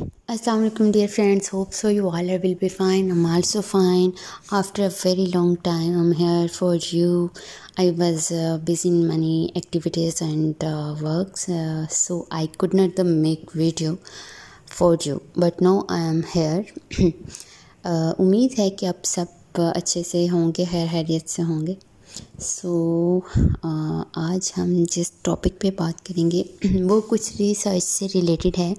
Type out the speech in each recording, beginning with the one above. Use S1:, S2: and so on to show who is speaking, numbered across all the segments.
S1: अस्सलाम वालेकुम dear friends hope so you all will be fine am also fine after a very long time I am here for you I was busy in many activities and works so I could not the make video for you but no I am here उम्मीद है कि आप सब uh, अच्छे से होंगे hair हैरियत से होंगे सो so, uh, आज हम जिस टॉपिक पे बात करेंगे वो कुछ रिसर्च से रिलेटेड है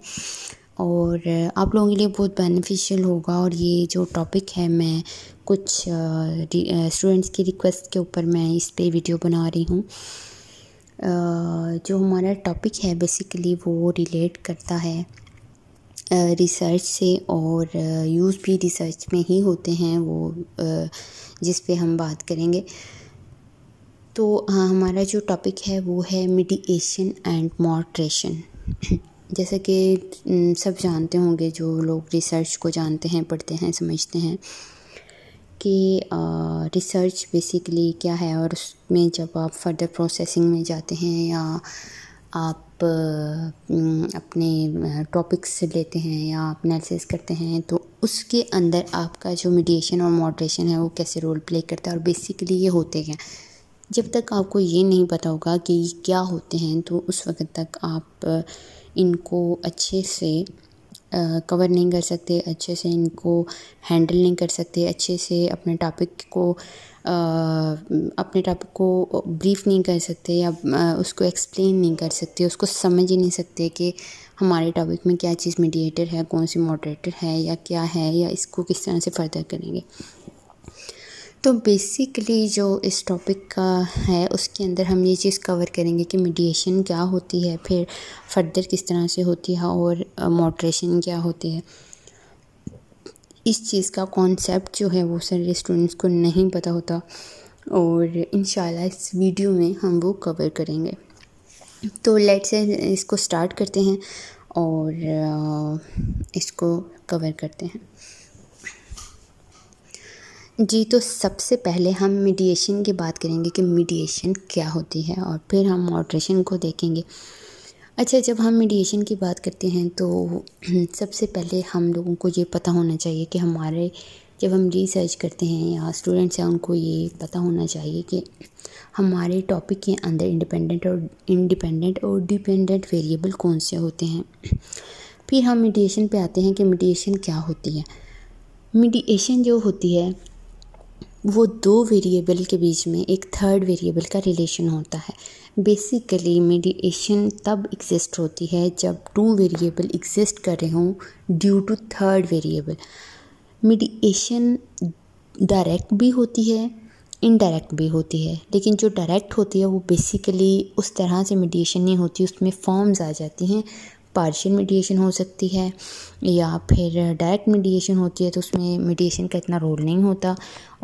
S1: और आप लोगों के लिए बहुत बेनिफिशियल होगा और ये जो टॉपिक है मैं कुछ स्टूडेंट्स की रिक्वेस्ट के ऊपर मैं इस पे वीडियो बना रही हूँ जो हमारा टॉपिक है बेसिकली वो रिलेट करता है रिसर्च से और यूज़ भी रिसर्च में ही होते हैं वो जिस पे हम बात करेंगे तो हाँ, हमारा जो टॉपिक है वो है मेडिएशन एंड मॉड्रेशन जैसा कि सब जानते होंगे जो लोग रिसर्च को जानते हैं पढ़ते हैं समझते हैं कि रिसर्च बेसिकली क्या है और उसमें जब आप फर्दर प्रोसेसिंग में जाते हैं या आप अपने टॉपिक्स लेते हैं या आप एनालिसिस करते हैं तो उसके अंदर आपका जो मीडिएशन और मॉडरेशन है वो कैसे रोल प्ले करता है और बेसिकली ये होते हैं जब तक आपको ये नहीं पता होगा कि ये क्या होते हैं तो उस वक्त तक आप इनको अच्छे से कवर नहीं कर सकते अच्छे से इनको हैंडल नहीं कर सकते अच्छे से अपने टॉपिक को आ, अपने टॉपिक को ब्रीफ नहीं कर सकते या आ, उसको एक्सप्लेन नहीं कर सकते उसको समझ ही नहीं सकते कि हमारे टॉपिक में क्या चीज़ मीडिएटर है कौन सी मॉडरेटर है या क्या है या इसको किस तरह से फर्दर करेंगे तो बेसिकली जो इस टॉपिक का है उसके अंदर हम ये चीज़ कवर करेंगे कि मीडिएशन क्या होती है फिर फर्दर किस तरह से होती है और uh, क्या होती है इस चीज़ का कॉन्सेप्ट जो है वो सारे स्टूडेंट्स को नहीं पता होता और इन इस वीडियो में हम वो कवर करेंगे तो लेट से इसको स्टार्ट करते हैं और इसको कवर करते हैं जी तो सबसे पहले हम मीडिएशन की बात करेंगे कि मीडिएशन क्या होती है और फिर हम मॉड्रेशन को देखेंगे अच्छा जब हम मीडिएशन की बात करते हैं तो सबसे पहले हम लोगों को ये पता होना चाहिए कि हमारे जब हम रिसर्च करते हैं या स्टूडेंट्स हैं उनको ये पता होना चाहिए कि हमारे टॉपिक के अंदर इंडिपेंडेंट और इंडिपेंडेंट और डिपेंडेंट वेरिएबल कौन से होते हैं फिर हम मीडिएशन पे आते हैं कि मीडिएशन क्या होती है मीडिएशन जो होती है वो दो वेरिएबल के बीच में एक थर्ड वेरिएबल का रिलेशन होता है बेसिकली मेडिएशन तब एग्जिस्ट होती है जब टू वेरिएबल एग्जिस्ट कर रहे हों due to third variable mediation direct भी होती है इनडायरेक्ट भी होती है लेकिन जो डायरेक्ट होती है वो बेसिकली उस तरह से मेडिएशन नहीं होती उसमें फॉर्म्स आ जाती हैं पार्शियल मीडिएशन हो सकती है या फिर डायरेक्ट मीडिएशन होती है तो उसमें मीडिएशन का इतना रोल नहीं होता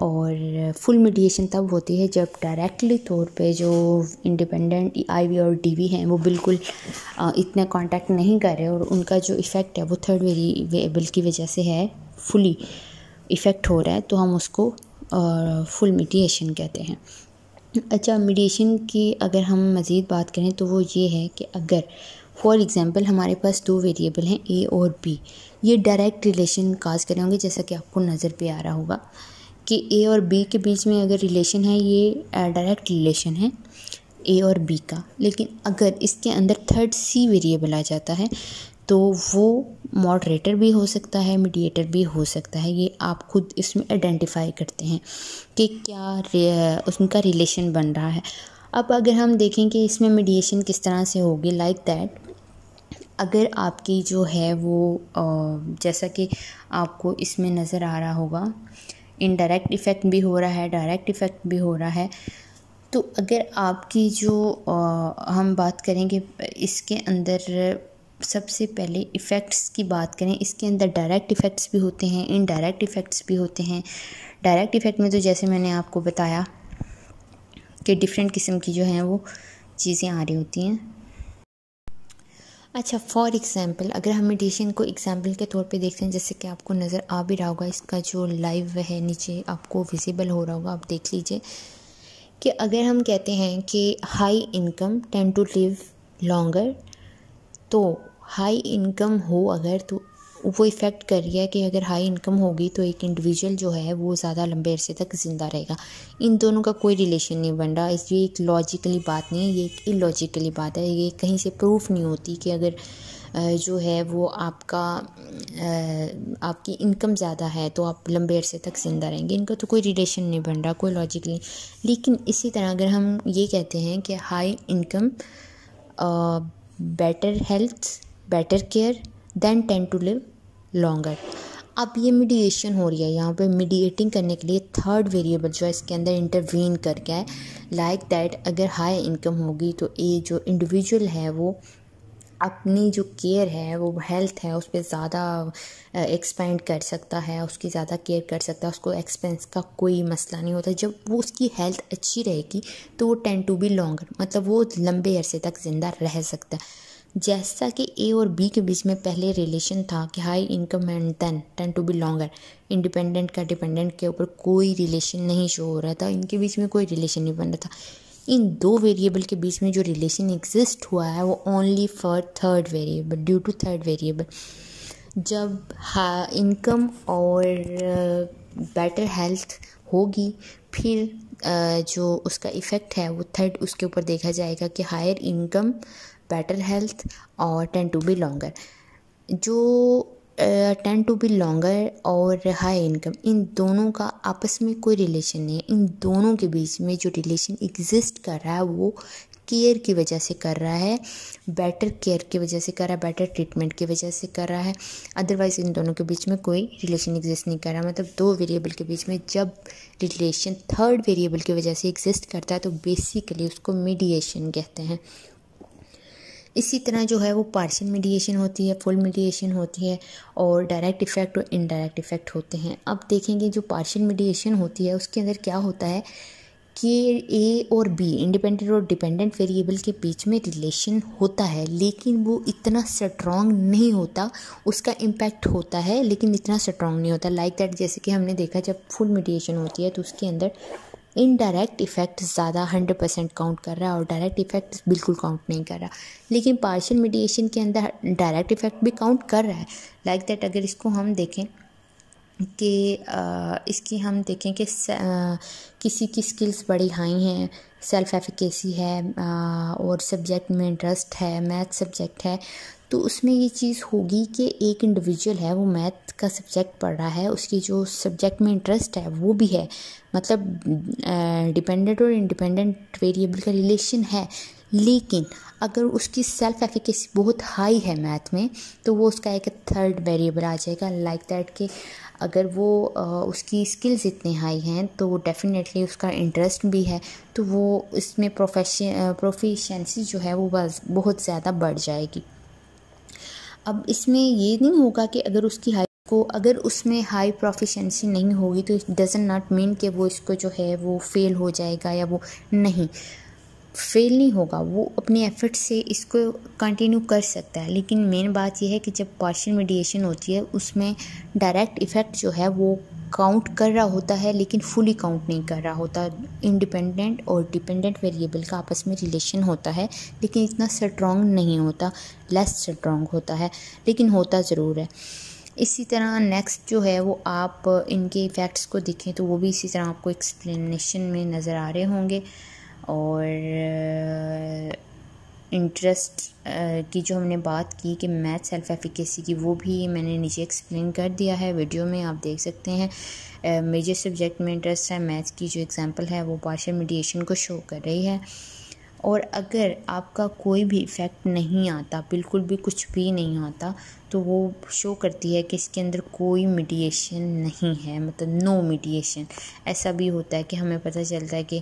S1: और फुल मीडिएशन तब होती है जब डायरेक्टली तौर पे जो इंडिपेंडेंट आई और डीवी हैं वो बिल्कुल इतना कांटेक्ट नहीं कर रहे और उनका जो इफ़ेक्ट है वो थर्ड वेरिएबल की वजह से है फुली इफ़ेक्ट हो रहा है तो हम उसको फुल मीडिएशन कहते हैं अच्छा मीडिएशन की अगर हम मज़ीद बात करें तो वो ये है कि अगर फॉर एग्ज़ाम्पल हमारे पास दो वेरिएबल हैं ए और बी ये डायरेक्ट रिलेशन काज करेंगे जैसा कि आपको नज़र पे आ रहा होगा कि ए और बी के बीच में अगर रिलेशन है ये डायरेक्ट रिलेशन है ए और बी का लेकिन अगर इसके अंदर थर्ड सी वेरिएबल आ जाता है तो वो मॉडरेटर भी हो सकता है मीडिएटर भी हो सकता है ये आप खुद इसमें आइडेंटिफाई करते हैं कि क्या उनका रिलेशन बन रहा है अब अगर हम देखें कि इसमें मीडिएशन किस तरह से होगी लाइक दैट अगर आपकी जो है वो जैसा कि आपको इसमें नज़र आ रहा होगा इनडायरेक्ट इफ़ेक्ट भी हो रहा है डायरेक्ट इफ़ेक्ट भी हो रहा है तो अगर आपकी जो हम बात करेंगे इसके अंदर सबसे पहले इफ़ेक्ट्स की बात करें इसके अंदर डायरेक्ट इफ़ेक्ट्स भी होते हैं इनडायरेक्ट इफ़ेक्ट्स भी होते हैं डायरेक्ट इफ़ेक्ट में तो जैसे मैंने आपको बताया कि डिफरेंट किस्म की जो हैं वो चीज़ें आ रही होती हैं अच्छा फॉर एग्ज़ाम्पल अगर हम मेडिटेशन को एग्ज़ाम्पल के तौर पे देखते हैं जैसे कि आपको नज़र आ भी रहा होगा इसका जो लाइव है नीचे आपको विजिबल हो रहा होगा आप देख लीजिए कि अगर हम कहते हैं कि high income tend to live longer तो हाई इनकम हो अगर तो वो इफ़ेक्ट कर रही है कि अगर हाई इनकम होगी तो एक इंडिविजुअल जो है वो ज़्यादा लंबे अरसे तक ज़िंदा रहेगा इन दोनों का कोई रिलेशन नहीं बन रहा इसलिए एक लॉजिकली बात नहीं है ये एक इलॉजिकली बात है ये कहीं से प्रूफ नहीं होती कि अगर जो है वो आपका आपकी इनकम ज़्यादा है तो आप लंबे अरसे तक ज़िंदा रहेंगे इनका तो कोई रिलेशन नहीं बन रहा कोई लॉजिकली लेकिन इसी तरह अगर हम ये कहते हैं कि high income better health better care then tend to live longer अब ये मीडिएशन हो रही है यहाँ पे मीडिएटिंग करने के लिए थर्ड वेरिएबल जो है इसके अंदर इंटरवीन करके है लाइक like दैट अगर हाई इनकम होगी तो ये जो इंडिविजुअल है वो अपनी जो केयर है वो हेल्थ है उस पर ज़्यादा एक्सपेंड कर सकता है उसकी ज़्यादा केयर कर सकता है उसको एक्सपेंस का कोई मसला नहीं होता जब वो उसकी हेल्थ अच्छी रहेगी तो वो टेन टू बी लॉन्गर मतलब वो लंबे अरसे तक ज़िंदा रह सकता है जैसा कि ए और बी के बीच में पहले रिलेशन था कि high income and then tend to be longer independent का डिपेंडेंट के ऊपर कोई रिलेशन नहीं शो हो रहा था इनके बीच में कोई रिलेशन नहीं बन रहा था इन दो वेरिएबल के बीच में जो रिलेशन एग्जिस्ट हुआ है वो only for third variable due to third variable जब हा इनकम और बेटर uh, हेल्थ होगी फिर uh, जो उसका इफ़ेक्ट है वो थर्ड उसके ऊपर देखा जाएगा कि हायर इनकम बेटर हेल्थ और टेन टू बी लॉन्गर जो टेन टू बी लॉन्गर और हाई इनकम इन दोनों का आपस में कोई रिलेशन नहीं है इन दोनों के बीच में जो रिलेशन एग्जिस्ट कर रहा है वो केयर की वजह से कर रहा है बेटर केयर की वजह से कर रहा है बेटर ट्रीटमेंट की वजह से कर रहा है अदरवाइज़ इन दोनों के बीच में कोई रिलेशन एग्जिस्ट नहीं कर रहा मतलब दो वेरिएबल के बीच में जब रिलेशन थर्ड वेरिएबल की वजह से एग्जिस्ट करता है तो बेसिकली उसको मीडिएशन कहते हैं इसी तरह जो है वो पार्शियल मीडिएशन होती है फुल मीडिएशन होती है और डायरेक्ट इफ़ेक्ट और इनडायरेक्ट इफ़ेक्ट होते हैं अब देखेंगे जो पार्शियल मीडिएशन होती है उसके अंदर क्या होता है कि ए और बी इंडिपेंडेंट और डिपेंडेंट वेरिएबल के बीच में रिलेशन होता है लेकिन वो इतना स्ट्रॉन्ग नहीं होता उसका इम्पैक्ट होता है लेकिन इतना स्ट्रॉन्ग नहीं होता लाइक like दैट जैसे कि हमने देखा जब फुल मीडिएशन होती है तो उसके अंदर इनडायरेक्ट इफ़ेक्ट ज़्यादा हंड्रेड परसेंट काउंट कर रहा है और डायरेक्ट इफ़ेक्ट बिल्कुल काउंट नहीं कर रहा लेकिन पार्शियल मीडिएशन के अंदर डायरेक्ट इफ़ेक्ट भी काउंट कर रहा है लाइक like दैट अगर इसको हम देखें कि इसकी हम देखें कि किसी की स्किल्स बड़ी हाई हैं सेल्फ एफिकेसी है और सब्जेक्ट में इंटरेस्ट है मैथ सब्जेक्ट है तो उसमें ये चीज़ होगी कि एक इंडिविजुअल है वो मैथ का सब्जेक्ट पढ़ रहा है उसकी जो सब्जेक्ट में इंटरेस्ट है वो भी है मतलब डिपेंडेंट और इंडिपेंडेंट वेरिएबल का रिलेशन है लेकिन अगर उसकी सेल्फ एफिकेसी बहुत हाई है मैथ में तो वो उसका एक थर्ड वेरिएबल आ जाएगा लाइक like दैट कि अगर वो उसकी स्किल्स इतने हाई हैं तो वो डेफिनेटली उसका इंटरेस्ट भी है तो वो इसमें प्रोफेशन प्रोफिशेंसी जो है वो बहुत ज़्यादा बढ़ जाएगी अब इसमें ये नहीं होगा कि अगर उसकी हाई को अगर उसमें हाई प्रोफिशेंसी नहीं होगी तो इट डजन नॉट मीन कि वो इसको जो है वो फेल हो जाएगा या वो नहीं फेल नहीं होगा वो अपने एफर्ट से इसको कंटिन्यू कर सकता है लेकिन मेन बात यह है कि जब पार्शल मीडिएशन होती है उसमें डायरेक्ट इफ़ेक्ट जो है वो काउंट कर रहा होता है लेकिन फुली काउंट नहीं कर रहा होता इंडिपेंडेंट और डिपेंडेंट वेरिएबल का आपस में रिलेशन होता है लेकिन इतना स्ट्रॉन्ग नहीं होता लेस स्ट्रॉन्ग होता है लेकिन होता ज़रूर है इसी तरह नेक्स्ट जो है वो आप इनके इफ़ेक्ट्स को देखें तो वो भी इसी तरह आपको एक्सप्लेनेशन में नज़र आ रहे होंगे और इंटरेस्ट uh, की जो हमने बात की कि मैथ सेल्फ एफिकेसी की वो भी मैंने नीचे एक्सप्लेन कर दिया है वीडियो में आप देख सकते हैं मेजर uh, सब्जेक्ट में इंटरेस्ट है मैथ की जो एग्ज़ाम्पल है वो पार्शल मीडिएशन को शो कर रही है और अगर आपका कोई भी इफ़ेक्ट नहीं आता बिल्कुल भी कुछ भी नहीं आता तो वो शो करती है कि इसके अंदर कोई मीडिएशन नहीं है मतलब नो मीडिएशन ऐसा भी होता है कि हमें पता चलता है कि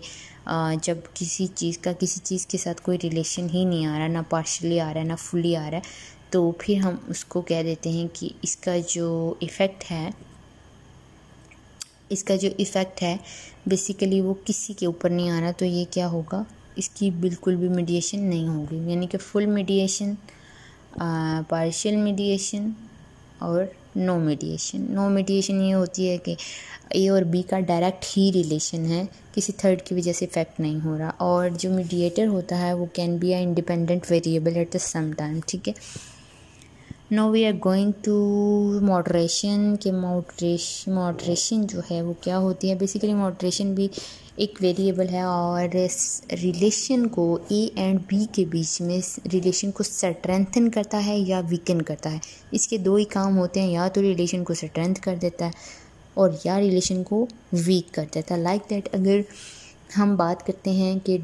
S1: जब किसी चीज़ का किसी चीज़ के साथ कोई रिलेशन ही नहीं आ रहा ना पार्शली आ रहा है ना फुली आ रहा है तो फिर हम उसको कह देते हैं कि इसका जो इफ़ेक्ट है इसका जो इफ़ेक्ट है बेसिकली वो किसी के ऊपर नहीं आ रहा तो ये क्या होगा इसकी बिल्कुल भी मीडिएशन नहीं होगी यानी कि फुल मीडिएशन पार्शियल मीडिएशन और नो मीडिएशन नो मीडिएशन ये होती है कि ए और बी का डायरेक्ट ही रिलेशन है किसी थर्ड की वजह से इफेक्ट नहीं हो रहा और जो मीडिएटर होता है वो can be a independent variable at the same time ठीक है no we are going to moderation के मॉडरेशन मॉडरेशन जो है वो क्या होती है बेसिकली मॉडरेशन भी एक वेरिएबल है और इस रिलेशन को ए एंड बी के बीच में इस रिलेशन को स्ट्रेंथन करता है या वीकन करता है इसके दो ही काम होते हैं या तो रिलेशन को स्ट्रेंथ कर देता है और या रिलेशन को वीक कर देता है लाइक दैट अगर हम बात करते हैं कि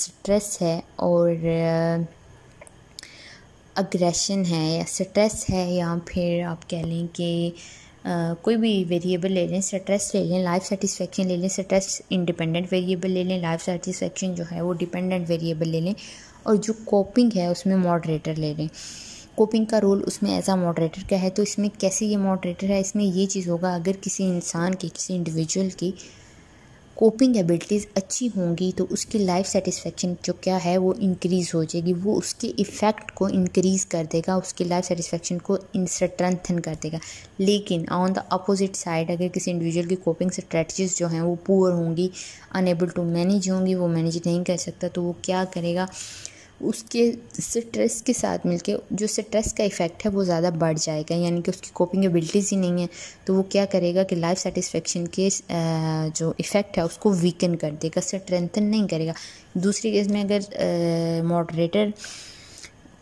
S1: स्ट्रेस है और अग्रेशन है या स्ट्रेस है या फिर आप कह लें कि कोई भी वेरिएबल ले लें स्ट्रेस ले लें लाइफ सेटिस्फेक्शन ले लें स्ट्रेस इंडिपेंडेंट वेरिएबल ले लें लाइफ सेटिस्फेक्शन जो है वो डिपेंडेंट वेरिएबल ले लें और जो कोपिंग है उसमें मॉडरेटर ले लें कोपिंग का रोल उसमें एज आ मॉडरेटर का है तो इसमें कैसे ये मॉडरेटर है इसमें ये चीज़ होगा अगर किसी इंसान की किसी इंडिविजुअल की कोपिंग एबिलिटीज़ अच्छी होंगी तो उसकी लाइफ सेटिस्फेक्शन जो क्या है वो इंक्रीज़ हो जाएगी वो उसके इफ़ेक्ट को इंक्रीज़ कर देगा उसकी लाइफ सेटिस्फेक्शन को इंस्ट्रेंथन कर देगा लेकिन ऑन द अपोजिट साइड अगर किसी इंडिविजुअल की कोपिंग स्ट्रेटजीज जो हैं वो पुअर होंगी अनएबल टू मैनेज होंगी वो मैनेज नहीं कर सकता तो वो क्या करेगा उसके स्ट्रेस के साथ मिलके जो स्ट्रेस का इफ़ेक्ट है वो ज़्यादा बढ़ जाएगा यानी कि उसकी कोपिंग एबिलिटीज़ ही नहीं है तो वो क्या करेगा कि लाइफ सेटिस्फेक्शन के जो इफ़ेक्ट है उसको वीकन कर देगा स्ट्रेंथन नहीं करेगा दूसरी केस में अगर मॉडरेटर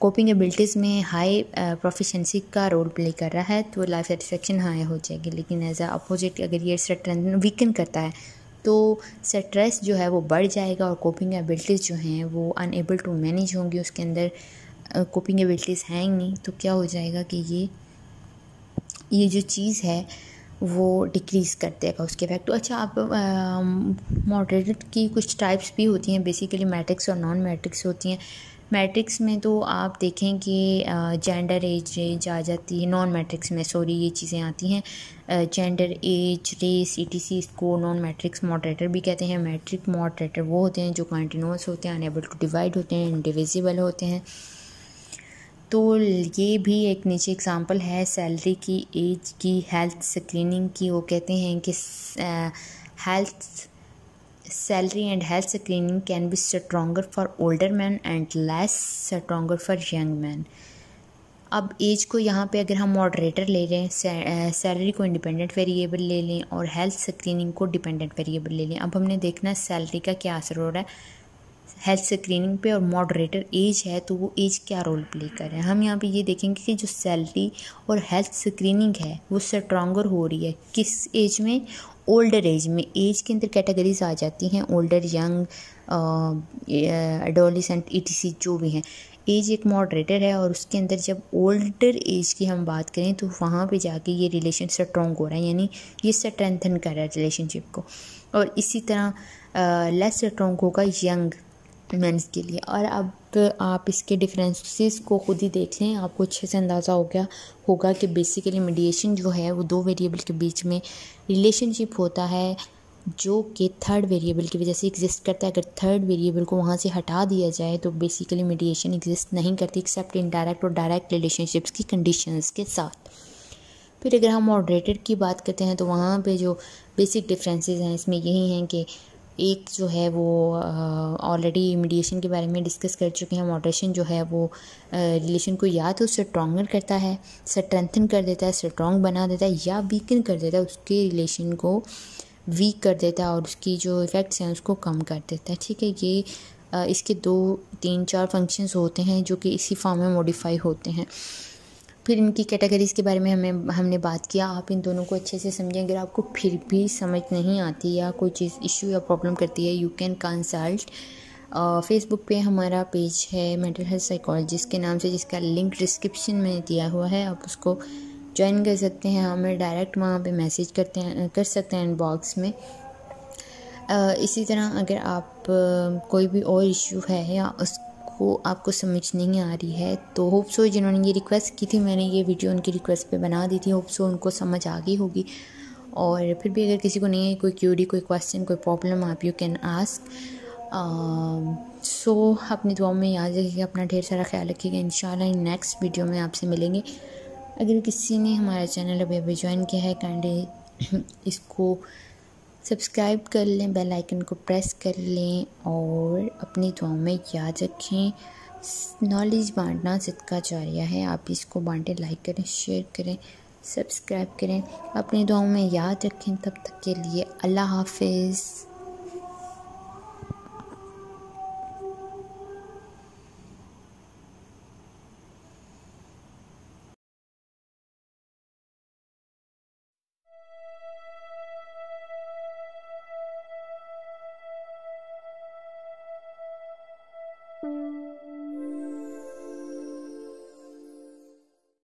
S1: कोपिंग एबिलिटीज़ में हाई प्रोफिशेंसी का रोल प्ले कर रहा है तो लाइफ सेटिस्फेक्शन हाई हो जाएगी लेकिन एज अ अपोजिट अगर ये स्ट्रेंथन वीकन करता है तो स्ट्रेस जो है वो बढ़ जाएगा और कोपिंग एबिलिटीज़ जो हैं वो अनएबल टू मैनेज होंगी उसके अंदर कोपिंग एबिलिटीज़ हैं नहीं तो क्या हो जाएगा कि ये ये जो चीज़ है वो डिक्रीज़ कर देगा उसके इफेक्ट तो अच्छा आप मॉडरेट की कुछ टाइप्स भी होती हैं बेसिकली मैट्रिक्स और नॉन मैट्रिक्स होती हैं मैट्रिक्स में तो आप देखें कि जेंडर एज रेंज आ जाती है नॉन मैट्रिक्स में सॉरी ये चीज़ें आती हैं gender age race E T C इसको नॉन मैट्रिक्स मॉडरेटर भी कहते हैं मैट्रिक मॉडरेटर वो होते हैं जो कॉन्टीन्यूस होते हैं अनेबल टू डिवाइड होते हैं इंडिविजिबल होते हैं तो ये भी एक नीचे एग्ज़ाम्पल है सैलरी की एज की हेल्थ स्क्रीनिंग की वो कहते हैं कि health salary and health screening can be stronger for older men and less stronger for young men अब एज को यहाँ पे अगर हम मॉडरेटर ले लें सैलरी को इंडिपेंडेंट वेरिएबल ले लें और हेल्थ स्क्रीनिंग को डिपेंडेंट वेरिएबल ले लें अब हमने देखना सैलरी का क्या असर हो रहा है हेल्थ स्क्रीनिंग पे और मॉडरेटर एज है तो वो एज क्या रोल प्ले कर रहे हैं हम यहाँ पे ये देखेंगे कि जो सैलरी और हेल्थ स्क्रीनिंग है वो स्ट्रॉन्गर हो रही है किस एज में ओल्डर एज में एज के अंदर कैटेगरीज आ जाती हैं ओल्डर यंग एडोलिसेंट ई जो भी हैं एज एक मॉडरेटर है और उसके अंदर जब ओल्डर एज की हम बात करें तो वहाँ पे जाके ये रिलेशन स्ट्रॉन्ग हो रहा है यानी ये स्ट्रेंथन कर रहा है रिलेशनशिप को और इसी तरह लेस स्ट्रॉन्ग होगा यंग मैंस के लिए और अब आप इसके डिफरेंसेस को खुद ही देख लें आपको अच्छे से अंदाज़ा हो गया होगा कि बेसिकली मीडिएशन जो है वो दो वेरिएबल के बीच में रिलेशनशिप होता है जो कि थर्ड वेरिएबल की वजह से एग्जिस्ट करता है अगर थर्ड वेरिएबल को वहाँ से हटा दिया जाए तो बेसिकली मीडिएशन एग्जिस्ट नहीं करती एक्सेप्ट इनडायरेक्ट और डायरेक्ट रिलेशनशिप्स की कंडीशंस के साथ फिर अगर हम मॉडरेटर की बात करते हैं तो वहाँ पे जो बेसिक डिफरेंसेस हैं इसमें यही हैं कि एक जो है वो ऑलरेडी मीडिएशन के बारे में डिस्कस कर चुके हैं मॉडरेशन जो है वो रिलेशन को या तो स्ट्रॉगर करता है स्ट्रेंथन कर देता है स्ट्रॉन्ग बना देता है या वीकन कर देता है उसके रिलेशन को वीक कर देता है और उसकी जो इफ़ेक्ट्स हैं उसको कम कर देता है ठीक है ये इसके दो तीन चार फंक्शंस होते हैं जो कि इसी फॉर्म में मॉडिफाई होते हैं फिर इनकी कैटेगरीज़ के बारे में हमें हमने बात किया आप इन दोनों को अच्छे से समझें अगर आपको फिर भी समझ नहीं आती या कोई चीज़ इशू या प्रॉब्लम करती है यू कैन कंसल्ट फेसबुक पे हमारा पेज है मेंटल हेल्थ साइकोलॉजिस्ट के नाम से जिसका लिंक डिस्क्रिप्शन में दिया हुआ है आप उसको ज्वाइन कर सकते हैं हमें हाँ, डायरेक्ट वहाँ पे मैसेज करते हैं कर सकते हैं इनबॉक्स में इसी तरह अगर आप कोई भी और इशू है या उस वो आपको समझ नहीं आ रही है तो होप सो जिन्होंने ये रिक्वेस्ट की थी मैंने ये वीडियो उनकी रिक्वेस्ट पे बना दी थी होप सो उनको समझ आ गई होगी और फिर भी अगर किसी को नहीं है कोई क्यूरी कोई क्वेश्चन कोई प्रॉब्लम आप यू कैन आस्क सो अपनी दुआ में याद रखिएगा अपना ढेर सारा ख्याल रखिएगा इन नेक्स्ट वीडियो में आपसे मिलेंगे अगर किसी ने हमारा चैनल अभी अभी ज्वाइन किया है कैंडी इसको सब्सक्राइब कर लें बेल आइकन को प्रेस कर लें और अपनी दुआओं में याद रखें नॉलेज बांटना सदका जारिया है आप इसको बांटें लाइक करें शेयर करें सब्सक्राइब करें अपनी दुआओं में याद रखें तब तक के लिए अल्लाह हाफिज़